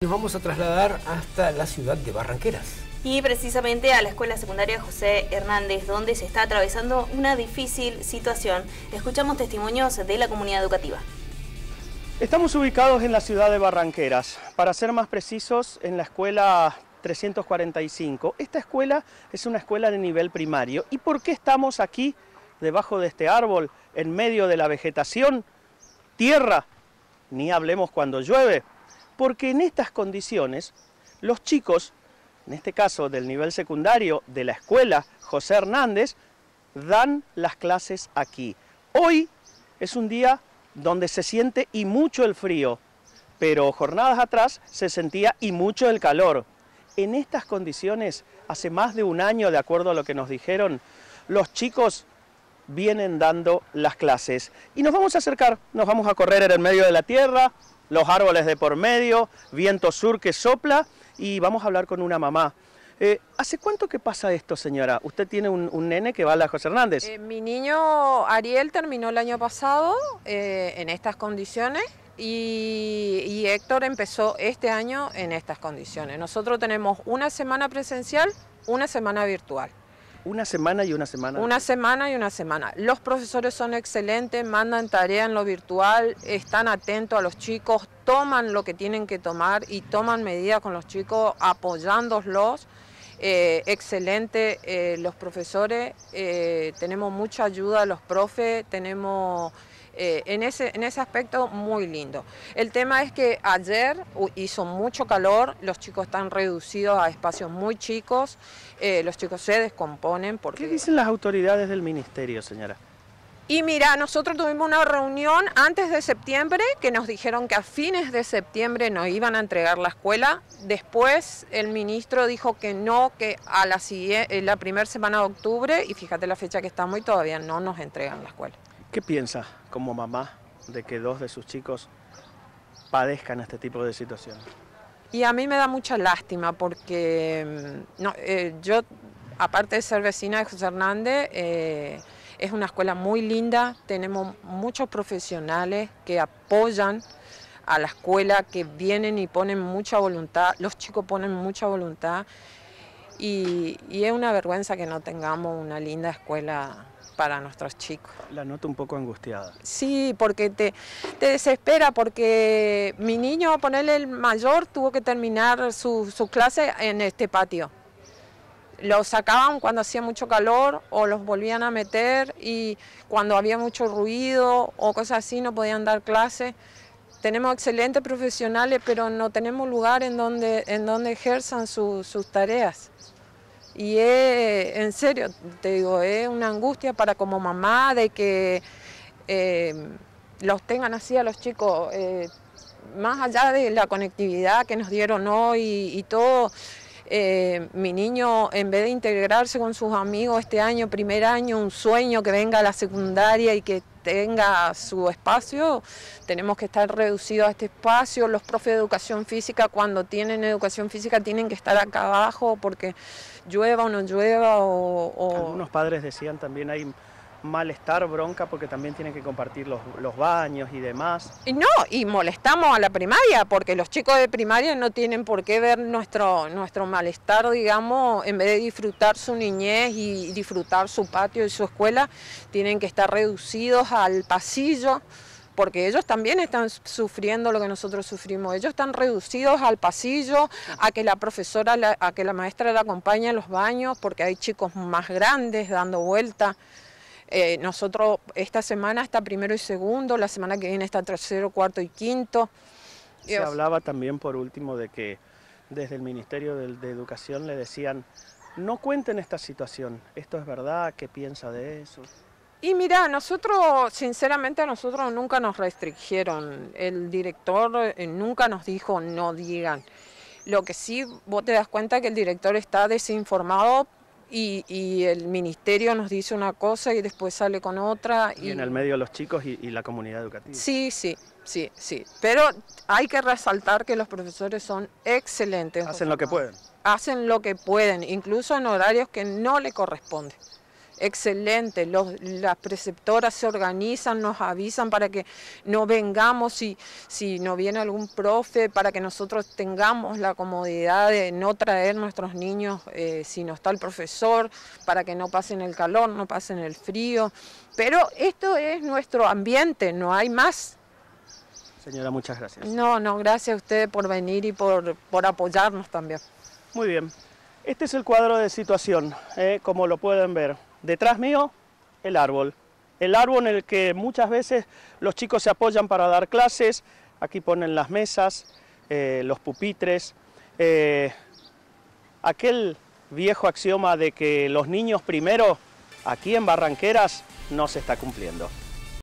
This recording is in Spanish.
Nos vamos a trasladar hasta la ciudad de Barranqueras. Y precisamente a la Escuela Secundaria José Hernández, donde se está atravesando una difícil situación. Escuchamos testimonios de la comunidad educativa. Estamos ubicados en la ciudad de Barranqueras, para ser más precisos, en la escuela 345. Esta escuela es una escuela de nivel primario. ¿Y por qué estamos aquí, debajo de este árbol, en medio de la vegetación, tierra? Ni hablemos cuando llueve, porque en estas condiciones los chicos, en este caso del nivel secundario de la escuela José Hernández, dan las clases aquí. Hoy es un día donde se siente y mucho el frío, pero jornadas atrás se sentía y mucho el calor. En estas condiciones, hace más de un año, de acuerdo a lo que nos dijeron, los chicos vienen dando las clases. Y nos vamos a acercar, nos vamos a correr en el medio de la tierra, los árboles de por medio, viento sur que sopla y vamos a hablar con una mamá. Eh, ¿Hace cuánto que pasa esto, señora? Usted tiene un, nene que va a la José Hernández. Eh, mi niño Ariel terminó el año pasado eh, en estas condiciones y Héctor empezó este año en estas condiciones. Nosotros tenemos una semana presencial, una semana virtual. Una semana y una semana. Una semana y una semana. Los profesores son excelentes, mandan tarea en lo virtual, están atentos a los chicos, toman lo que tienen que tomar y toman medidas con los chicos apoyándolos. Eh, excelente eh, los profesores, eh, tenemos mucha ayuda a los profes, tenemos en, ese, en ese aspecto muy lindo. El tema es que ayer hizo mucho calor, los chicos están reducidos a espacios muy chicos, los chicos se descomponen. Porque... ¿Qué dicen las autoridades del ministerio, señora? Y mira, nosotros tuvimos una reunión antes de septiembre que nos dijeron que a fines de septiembre nos iban a entregar la escuela. Después el ministro dijo que no, que a la, eh, la primera semana de octubre, y fíjate la fecha que estamos y todavía no nos entregan la escuela. ¿Qué piensa como mamá de que dos de sus chicos padezcan este tipo de situaciones? Y a mí me da mucha lástima porque mm, eh, yo, aparte de ser vecina de José Hernández, eh, es una escuela muy linda, tenemos muchos profesionales que apoyan a la escuela, que vienen y ponen mucha voluntad, los chicos ponen mucha voluntad y, es una vergüenza que no tengamos una linda escuela para nuestros chicos. La noto un poco angustiada. Sí, porque te, desespera, porque mi niño, ponerle el mayor, tuvo que terminar su clase en este patio los sacaban cuando hacía mucho calor o los volvían a meter y cuando había mucho ruido o cosas así no podían dar clases. Tenemos excelentes profesionales, pero no tenemos lugar en donde, en donde ejerzan sus tareas. Y es, en serio, te digo, es una angustia para como mamá de que eh, los tengan así a los chicos, eh, más allá de la conectividad que nos dieron hoy y todo eh, mi niño, en vez de integrarse con sus amigos este año, primer año, un sueño que venga a la secundaria y que tenga su espacio, tenemos que estar reducidos a este espacio. Los profes de educación física, cuando tienen educación física, tienen que estar acá abajo porque llueva o no llueva. O, Algunos padres decían también hay malestar, bronca, porque también tienen que compartir los, baños y demás. Y no, y molestamos a la primaria, porque los chicos de primaria no tienen por qué ver nuestro, nuestro malestar, digamos, en vez de disfrutar su niñez y disfrutar su patio y su escuela, tienen que estar reducidos al pasillo porque ellos también están sufriendo lo que nosotros sufrimos. Ellos están reducidos al pasillo, a que la profesora, a que la maestra la acompañe a los baños, porque hay chicos más grandes dando vueltas. Eh, nosotros esta semana está primero y segundo, la semana que viene está tercero, cuarto y quinto. Se hablaba también por último de que desde el Ministerio de, Educación le decían, no cuenten esta situación, esto es verdad, ¿qué piensa de eso? Y mira, nosotros, sinceramente, a nosotros nunca nos restringieron. El director eh, nunca nos dijo no digan. Lo que sí, vos te das cuenta que el director está desinformado y, el ministerio nos dice una cosa y después sale con otra. Y, en el medio los chicos y, y, la comunidad educativa. Sí, sí, sí, sí. Pero hay que resaltar que los profesores son excelentes. Hacen lo que pueden. Hacen lo que pueden, incluso en horarios que no le corresponden excelente. las preceptoras se organizan, nos avisan para que no vengamos, si, si no viene algún profe, para que nosotros tengamos la comodidad de no traer nuestros niños eh, si no está el profesor, para que no pasen el calor, no pasen el frío. Pero esto es nuestro ambiente, no hay más. Señora, muchas gracias. No, no, gracias a usted por venir y por, apoyarnos también. Muy bien. Este es el cuadro de situación, eh, como lo pueden ver. Detrás mío, el árbol. El árbol en el que muchas veces los chicos se apoyan para dar clases. Aquí ponen las mesas, eh, los pupitres. Eh, aquel viejo axioma de que los niños primero, aquí en Barranqueras, no se está cumpliendo.